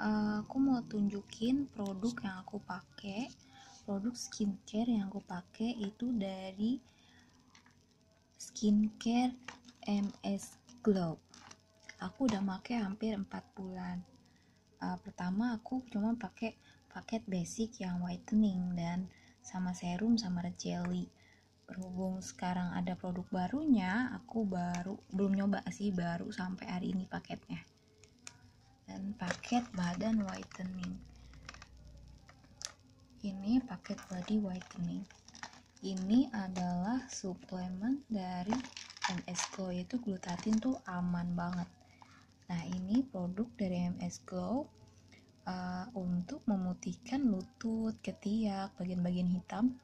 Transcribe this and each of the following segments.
Eh, aku mau tunjukin produk yang aku pakai produk skincare yang aku pakai itu dari skincare MS Glow aku udah pakai hampir 4 bulan uh, pertama aku cuma pakai paket basic yang whitening dan sama serum sama red jelly berhubung sekarang ada produk barunya aku baru belum nyoba sih baru sampai hari ini paketnya dan paket badan whitening ini paket body whitening ini adalah suplemen dari MS Glow yaitu glutatin tuh aman banget nah ini produk dari MS Glow uh, untuk memutihkan lutut, ketiak, bagian-bagian hitam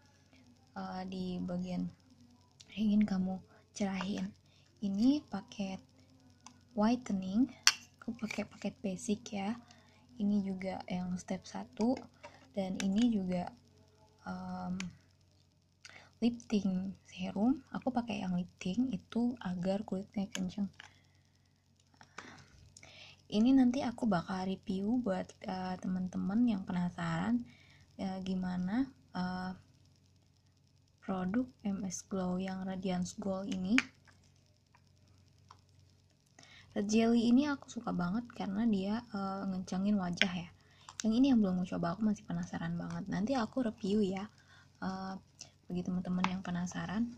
uh, di bagian ingin kamu cerahin ini paket whitening aku pakai paket basic ya ini juga yang step 1 dan ini juga um, lip tint serum aku pakai yang lip tint itu agar kulitnya kenceng ini nanti aku bakal review buat uh, teman-teman yang penasaran uh, gimana uh, produk MS Glow yang Radiance Gold ini jelly ini aku suka banget karena dia uh, ngencengin wajah ya yang ini yang belum coba aku masih penasaran banget nanti aku review ya uh, bagi teman-teman yang penasaran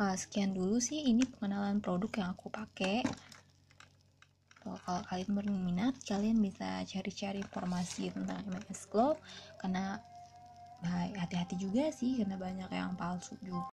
uh, sekian dulu sih ini pengenalan produk yang aku pakai Tuh, kalau kalian berminat kalian bisa cari-cari informasi tentang M&S Glow karena nah, hati-hati juga sih karena banyak yang palsu juga